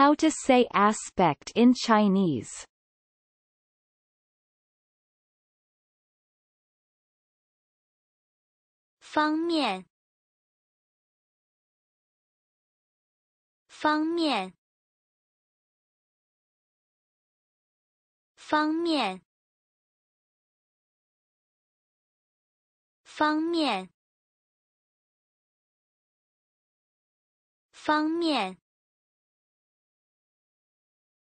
how to say aspect in Chinese. Fang mian. Fang mian. Fang mian. Fang mian. 方面